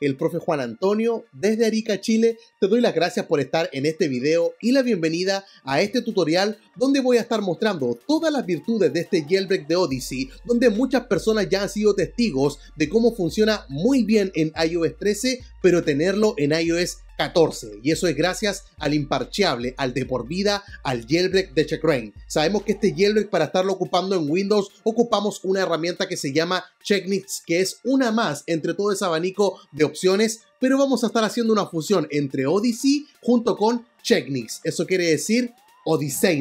el profe Juan Antonio, desde Arica, Chile, te doy las gracias por estar en este video y la bienvenida a este tutorial donde voy a estar mostrando todas las virtudes de este jailbreak de Odyssey, donde muchas personas ya han sido testigos de cómo funciona muy bien en iOS 13, pero tenerlo en iOS 14. Y eso es gracias al imparcheable, al de por vida, al jailbreak de Checkrain. Sabemos que este jailbreak para estarlo ocupando en Windows ocupamos una herramienta que se llama Checknits, que es una más entre todo ese abanico de opciones, pero vamos a estar haciendo una fusión entre Odyssey junto con Checknix. Eso quiere decir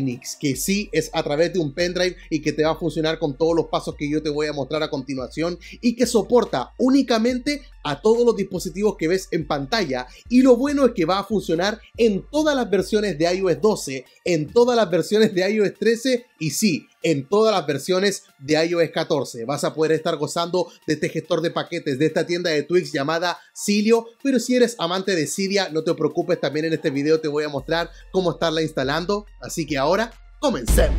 Nix, que sí es a través de un pendrive y que te va a funcionar con todos los pasos que yo te voy a mostrar a continuación y que soporta únicamente a todos los dispositivos que ves en pantalla y lo bueno es que va a funcionar en todas las versiones de iOS 12, en todas las versiones de iOS 13 y sí, en todas las versiones de iOS 14. Vas a poder estar gozando de este gestor de paquetes, de esta tienda de Twix llamada Cilio, pero si eres amante de siria no te preocupes, también en este video te voy a mostrar cómo estarla instalando, así que ahora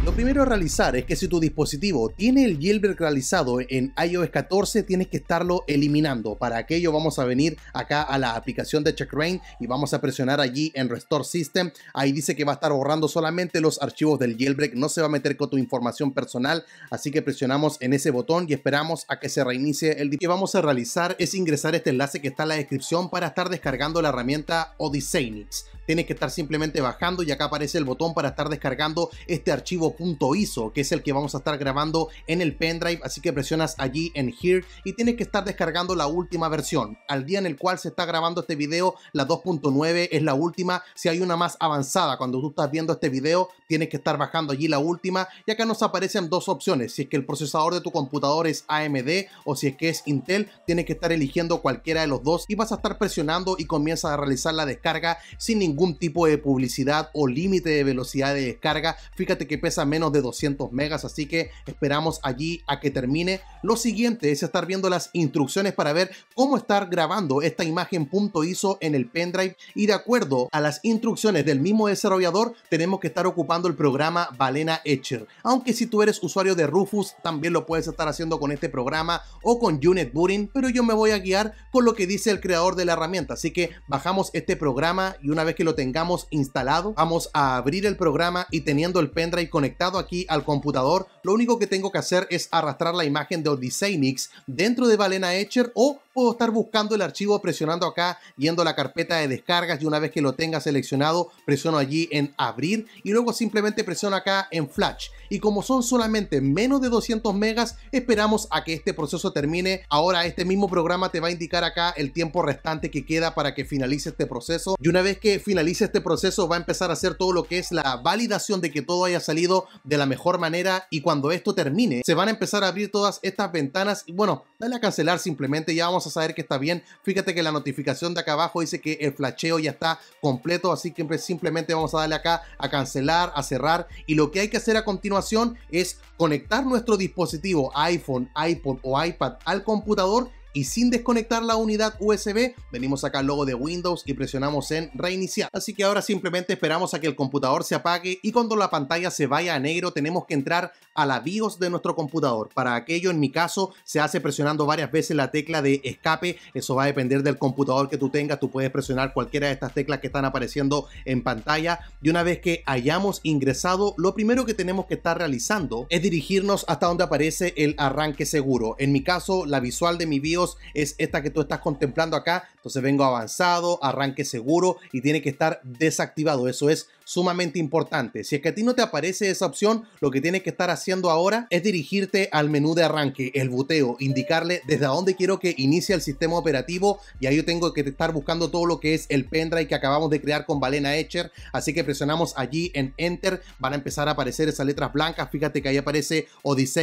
lo primero a realizar es que si tu dispositivo tiene el jailbreak realizado en iOS 14, tienes que estarlo eliminando. Para aquello vamos a venir acá a la aplicación de CheckRain y vamos a presionar allí en Restore System. Ahí dice que va a estar borrando solamente los archivos del jailbreak, no se va a meter con tu información personal, así que presionamos en ese botón y esperamos a que se reinicie el dispositivo. que vamos a realizar es ingresar este enlace que está en la descripción para estar descargando la herramienta Odyssey Tienes que estar simplemente bajando y acá aparece el botón para estar descargando este archivo .iso, que es el que vamos a estar grabando en el pendrive, así que presionas allí en Here y tienes que estar descargando la última versión. Al día en el cual se está grabando este vídeo la 2.9 es la última, si hay una más avanzada cuando tú estás viendo este vídeo tienes que estar bajando allí la última y acá nos aparecen dos opciones, si es que el procesador de tu computador es AMD o si es que es Intel, tienes que estar eligiendo cualquiera de los dos y vas a estar presionando y comienza a realizar la descarga sin ningún tipo de publicidad o límite de velocidad de descarga que pesa menos de 200 megas, así que esperamos allí a que termine. Lo siguiente es estar viendo las instrucciones para ver cómo estar grabando esta imagen punto .iso en el pendrive y de acuerdo a las instrucciones del mismo desarrollador tenemos que estar ocupando el programa Balena Etcher. Aunque si tú eres usuario de Rufus también lo puedes estar haciendo con este programa o con Unit Booting, pero yo me voy a guiar con lo que dice el creador de la herramienta, así que bajamos este programa y una vez que lo tengamos instalado vamos a abrir el programa y teniendo el pendrive conectado aquí al computador, lo único que tengo que hacer es arrastrar la imagen de Nix dentro de Balena Etcher o puedo estar buscando el archivo presionando acá, yendo a la carpeta de descargas y una vez que lo tenga seleccionado, presiono allí en abrir y luego simplemente presiono acá en flash. Y como son solamente menos de 200 megas, esperamos a que este proceso termine. Ahora este mismo programa te va a indicar acá el tiempo restante que queda para que finalice este proceso. Y una vez que finalice este proceso va a empezar a hacer todo lo que es la validación de que todo haya salido de la mejor manera y cuando esto termine, se van a empezar a abrir todas estas ventanas y bueno, dale a cancelar simplemente, ya vamos a saber que está bien. Fíjate que la notificación de acá abajo dice que el flasheo ya está completo, así que simplemente vamos a darle acá a cancelar, a cerrar y lo que hay que hacer a continuación es conectar nuestro dispositivo iPhone, iPod o iPad al computador y sin desconectar la unidad USB, venimos acá al logo de Windows y presionamos en reiniciar. Así que ahora simplemente esperamos a que el computador se apague y cuando la pantalla se vaya a negro tenemos que entrar a la BIOS de nuestro computador. Para aquello, en mi caso, se hace presionando varias veces la tecla de escape. Eso va a depender del computador que tú tengas. Tú puedes presionar cualquiera de estas teclas que están apareciendo en pantalla. Y una vez que hayamos ingresado, lo primero que tenemos que estar realizando es dirigirnos hasta donde aparece el arranque seguro. En mi caso, la visual de mi BIOS es esta que tú estás contemplando acá, entonces vengo avanzado, arranque seguro y tiene que estar desactivado. Eso es sumamente importante. Si es que a ti no te aparece esa opción, lo que tienes que estar haciendo ahora es dirigirte al menú de arranque, el buteo, indicarle desde dónde quiero que inicie el sistema operativo y ahí yo tengo que estar buscando todo lo que es el pendrive que acabamos de crear con Valena Etcher. Así que presionamos allí en Enter, van a empezar a aparecer esas letras blancas. Fíjate que ahí aparece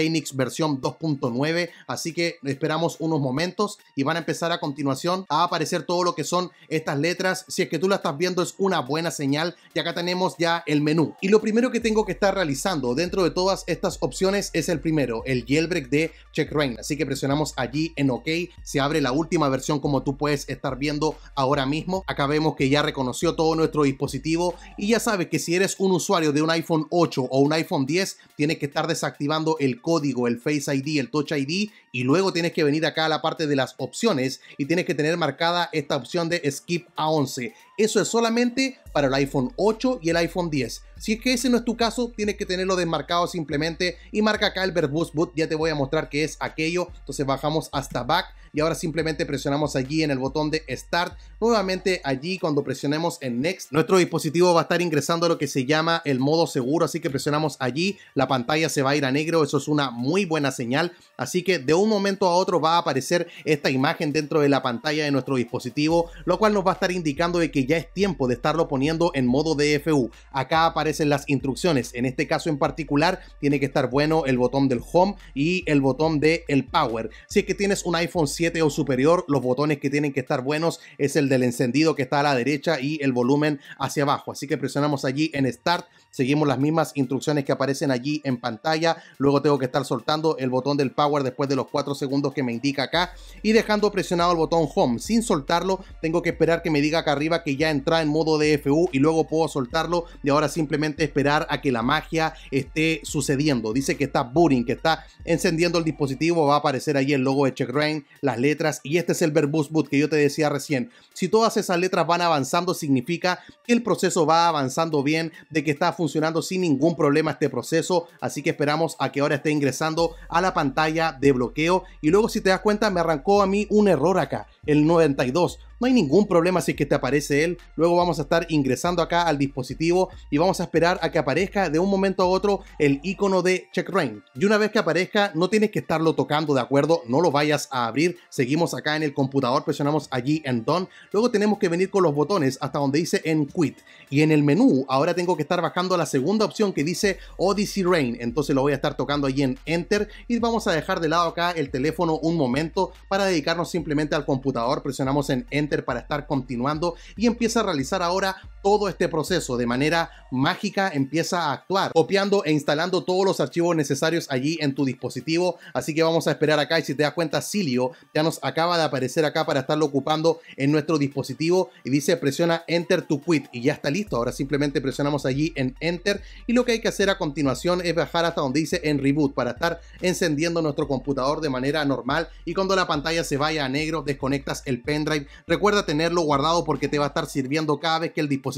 Nix versión 2.9, así que esperamos unos momentos y van a empezar a continuación a aparecer todo lo que son estas letras. Si es que tú la estás viendo es una buena señal y acá tenemos ya el menú. Y lo primero que tengo que estar realizando dentro de todas estas opciones es el primero, el jailbreak de check rain Así que presionamos allí en OK, se abre la última versión como tú puedes estar viendo ahora mismo. Acá vemos que ya reconoció todo nuestro dispositivo y ya sabes que si eres un usuario de un iPhone 8 o un iPhone 10, tienes que estar desactivando el código, el Face ID, el Touch ID y luego tienes que venir acá a la parte de las opciones y tienes que tener marcada esta opción de Skip a 11. Eso es solamente para el iPhone 8 y el iPhone 10. Si es que ese no es tu caso, tienes que tenerlo desmarcado simplemente y marca acá el boot, ya te voy a mostrar que es aquello, entonces bajamos hasta back y ahora simplemente presionamos allí en el botón de Start. Nuevamente allí cuando presionemos en Next, nuestro dispositivo va a estar ingresando lo que se llama el modo seguro, así que presionamos allí, la pantalla se va a ir a negro, eso es una muy buena señal, así que de un momento a otro va a aparecer esta imagen dentro de la pantalla de nuestro dispositivo, lo cual nos va a estar indicando de que ya es tiempo de estarlo poniendo en modo DFU. Acá aparece en las instrucciones. En este caso en particular tiene que estar bueno el botón del home y el botón de el power. Si es que tienes un iPhone 7 o superior, los botones que tienen que estar buenos es el del encendido que está a la derecha y el volumen hacia abajo. Así que presionamos allí en start seguimos las mismas instrucciones que aparecen allí en pantalla. Luego tengo que estar soltando el botón del power después de los 4 segundos que me indica acá y dejando presionado el botón home. Sin soltarlo, tengo que esperar que me diga acá arriba que ya entra en modo DFU y luego puedo soltarlo y ahora simplemente esperar a que la magia esté sucediendo. Dice que está booting, que está encendiendo el dispositivo, va a aparecer allí el logo de Rain. las letras y este es el verbose boot que yo te decía recién. Si todas esas letras van avanzando, significa que el proceso va avanzando bien, de que está funcionando funcionando sin ningún problema este proceso, así que esperamos a que ahora esté ingresando a la pantalla de bloqueo y luego si te das cuenta me arrancó a mí un error acá, el 92, no hay ningún problema si es que te aparece él. Luego vamos a estar ingresando acá al dispositivo y vamos a esperar a que aparezca de un momento a otro el icono de Check Rain. Y una vez que aparezca, no tienes que estarlo tocando, ¿de acuerdo? No lo vayas a abrir. Seguimos acá en el computador, presionamos allí en Done. Luego tenemos que venir con los botones hasta donde dice en Quit. Y en el menú, ahora tengo que estar bajando la segunda opción que dice Odyssey Rain. Entonces lo voy a estar tocando allí en Enter y vamos a dejar de lado acá el teléfono un momento para dedicarnos simplemente al computador. Presionamos en Enter para estar continuando y empieza a realizar ahora todo este proceso de manera mágica empieza a actuar, copiando e instalando todos los archivos necesarios allí en tu dispositivo. Así que vamos a esperar acá y si te das cuenta, Silio ya nos acaba de aparecer acá para estarlo ocupando en nuestro dispositivo y dice presiona Enter to quit y ya está listo. Ahora simplemente presionamos allí en Enter y lo que hay que hacer a continuación es bajar hasta donde dice en reboot para estar encendiendo nuestro computador de manera normal y cuando la pantalla se vaya a negro desconectas el pendrive. Recuerda tenerlo guardado porque te va a estar sirviendo cada vez que el dispositivo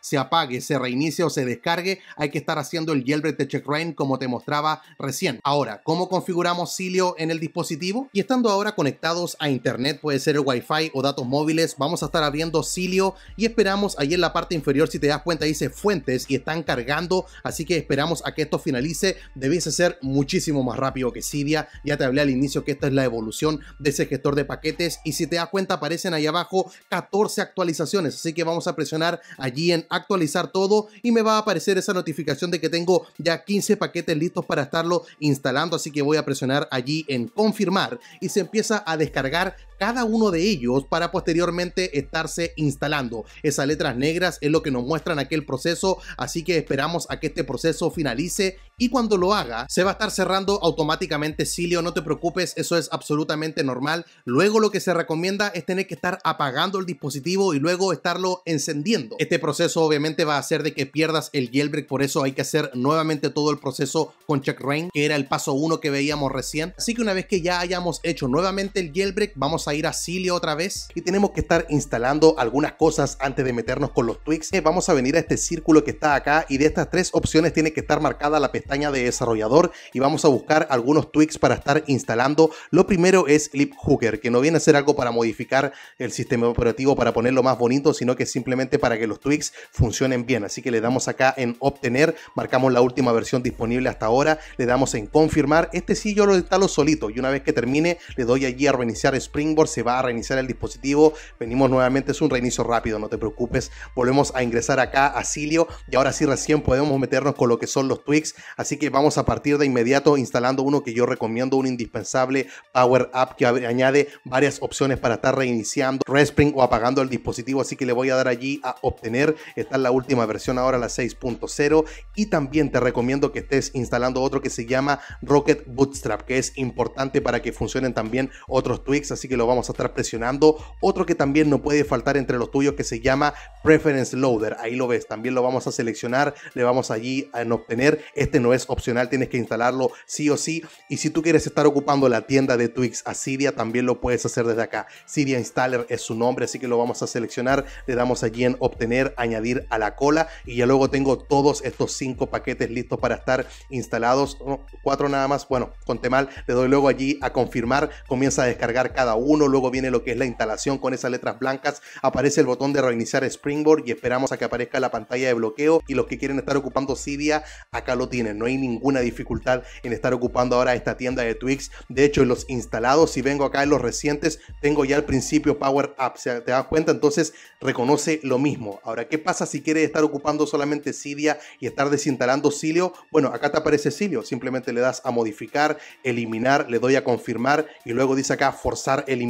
se apague, se reinicie o se descargue, hay que estar haciendo el jailbreak de rain como te mostraba recién. Ahora, ¿cómo configuramos Cilio en el dispositivo? Y estando ahora conectados a internet, puede ser el Wi-Fi o datos móviles, vamos a estar abriendo Cilio y esperamos ahí en la parte inferior, si te das cuenta, dice fuentes y están cargando, así que esperamos a que esto finalice. Debiese ser muchísimo más rápido que Cydia. Ya te hablé al inicio que esta es la evolución de ese gestor de paquetes y si te das cuenta aparecen ahí abajo 14 actualizaciones, así que vamos a presionar allí en actualizar todo y me va a aparecer esa notificación de que tengo ya 15 paquetes listos para estarlo instalando, así que voy a presionar allí en confirmar y se empieza a descargar cada uno de ellos para posteriormente estarse instalando. Esas letras negras es lo que nos muestran aquel proceso, así que esperamos a que este proceso finalice y cuando lo haga se va a estar cerrando automáticamente Silio, no te preocupes, eso es absolutamente normal. Luego lo que se recomienda es tener que estar apagando el dispositivo y luego estarlo encendiendo. Este proceso obviamente va a hacer de que pierdas el jailbreak, por eso hay que hacer nuevamente todo el proceso con check rain, que era el paso 1 que veíamos recién. Así que una vez que ya hayamos hecho nuevamente el jailbreak, vamos a ir a cilio otra vez y tenemos que estar instalando algunas cosas antes de meternos con los tweaks. Eh, vamos a venir a este círculo que está acá y de estas tres opciones tiene que estar marcada la pestaña de desarrollador y vamos a buscar algunos tweaks para estar instalando. Lo primero es lip Hooker, que no viene a ser algo para modificar el sistema operativo para ponerlo más bonito, sino que simplemente para que los tweaks funcionen bien. Así que le damos acá en obtener, marcamos la última versión disponible hasta ahora, le damos en confirmar. Este sí yo lo instalo solito y una vez que termine le doy allí a reiniciar Spring se va a reiniciar el dispositivo. Venimos nuevamente, es un reinicio rápido, no te preocupes. Volvemos a ingresar acá a Silio y ahora sí recién podemos meternos con lo que son los tweaks. Así que vamos a partir de inmediato instalando uno que yo recomiendo, un indispensable Power App que añade varias opciones para estar reiniciando Respring o apagando el dispositivo. Así que le voy a dar allí a obtener. Está en la última versión ahora, la 6.0. Y también te recomiendo que estés instalando otro que se llama Rocket Bootstrap, que es importante para que funcionen también otros tweaks. Así que lo vamos a estar presionando. Otro que también no puede faltar entre los tuyos que se llama Preference Loader. Ahí lo ves, también lo vamos a seleccionar, le vamos allí en obtener. Este no es opcional, tienes que instalarlo sí o sí. Y si tú quieres estar ocupando la tienda de Twix a siria también lo puedes hacer desde acá. siria Installer es su nombre, así que lo vamos a seleccionar. Le damos allí en obtener, añadir a la cola y ya luego tengo todos estos cinco paquetes listos para estar instalados. cuatro nada más, bueno, conté mal. Le doy luego allí a confirmar, comienza a descargar cada uno luego viene lo que es la instalación con esas letras blancas, aparece el botón de reiniciar Springboard y esperamos a que aparezca la pantalla de bloqueo y los que quieren estar ocupando Cydia, acá lo tienen, no hay ninguna dificultad en estar ocupando ahora esta tienda de Twix, de hecho en los instalados, si vengo acá en los recientes, tengo ya al principio Power Up, ¿te das cuenta? Entonces reconoce lo mismo. Ahora, ¿qué pasa si quieres estar ocupando solamente Cydia y estar desinstalando Silio Bueno, acá te aparece Silio simplemente le das a modificar, eliminar, le doy a confirmar y luego dice acá forzar eliminar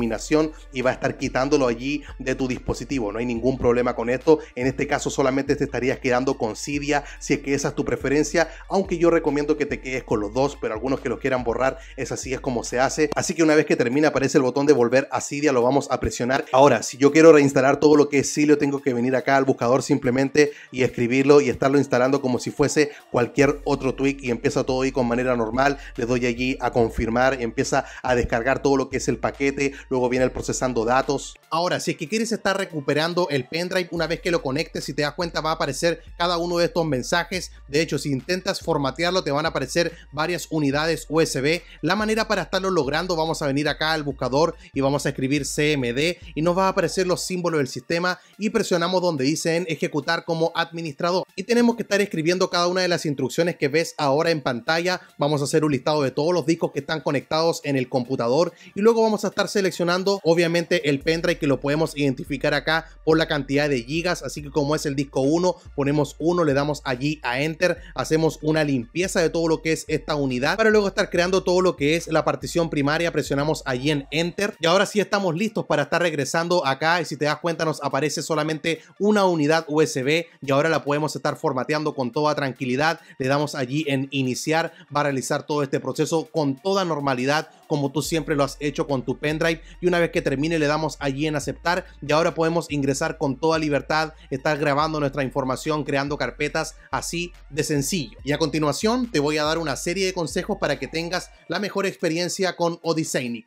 y va a estar quitándolo allí de tu dispositivo. No hay ningún problema con esto. En este caso solamente te estarías quedando con Cydia si es que esa es tu preferencia, aunque yo recomiendo que te quedes con los dos, pero algunos que lo quieran borrar, es así es como se hace. Así que una vez que termina aparece el botón de volver a Cydia, lo vamos a presionar. Ahora, si yo quiero reinstalar todo lo que es Cilio, tengo que venir acá al buscador simplemente y escribirlo y estarlo instalando como si fuese cualquier otro tweak y empieza todo ahí con manera normal. Le doy allí a confirmar, empieza a descargar todo lo que es el paquete, luego viene el procesando datos. Ahora, si es que quieres estar recuperando el pendrive una vez que lo conectes, si te das cuenta va a aparecer cada uno de estos mensajes. De hecho, si intentas formatearlo te van a aparecer varias unidades USB. La manera para estarlo logrando, vamos a venir acá al buscador y vamos a escribir CMD y nos va a aparecer los símbolos del sistema y presionamos donde en ejecutar como administrador. Y tenemos que estar escribiendo cada una de las instrucciones que ves ahora en pantalla. Vamos a hacer un listado de todos los discos que están conectados en el computador y luego vamos a estar seleccionando obviamente el pendrive que lo podemos identificar acá por la cantidad de gigas. Así que como es el disco 1, ponemos 1, le damos allí a enter, hacemos una limpieza de todo lo que es esta unidad para luego estar creando todo lo que es la partición primaria. Presionamos allí en enter y ahora sí estamos listos para estar regresando acá y si te das cuenta nos aparece solamente una unidad USB y ahora la podemos estar formateando con toda tranquilidad. Le damos allí en iniciar, va a realizar todo este proceso con toda normalidad como tú siempre lo has hecho con tu pendrive. Y una vez que termine le damos allí en aceptar y ahora podemos ingresar con toda libertad, estar grabando nuestra información, creando carpetas, así de sencillo. Y a continuación te voy a dar una serie de consejos para que tengas la mejor experiencia con Odyssey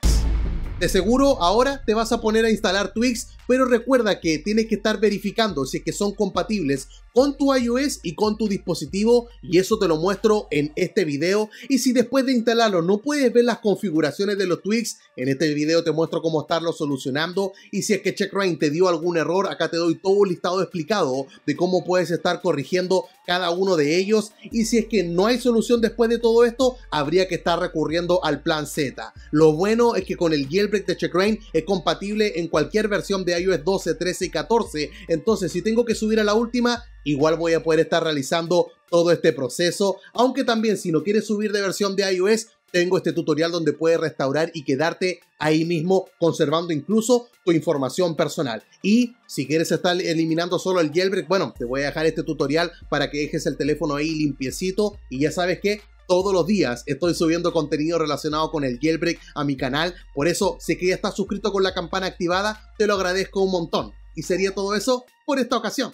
de seguro ahora te vas a poner a instalar Twix, pero recuerda que tienes que estar verificando si es que son compatibles con tu iOS y con tu dispositivo y eso te lo muestro en este video y si después de instalarlo no puedes ver las configuraciones de los tweaks en este video te muestro cómo estarlo solucionando y si es que Checkrain te dio algún error acá te doy todo el listado explicado de cómo puedes estar corrigiendo cada uno de ellos y si es que no hay solución después de todo esto habría que estar recurriendo al plan Z lo bueno es que con el jailbreak de Checkrain es compatible en cualquier versión de iOS 12, 13 y 14 entonces si tengo que subir a la última igual voy a poder estar realizando todo este proceso. Aunque también si no quieres subir de versión de iOS, tengo este tutorial donde puedes restaurar y quedarte ahí mismo conservando incluso tu información personal. Y si quieres estar eliminando solo el jailbreak, bueno, te voy a dejar este tutorial para que dejes el teléfono ahí limpiecito y ya sabes que todos los días estoy subiendo contenido relacionado con el jailbreak a mi canal. Por eso, si que ya estás suscrito con la campana activada, te lo agradezco un montón. Y sería todo eso por esta ocasión.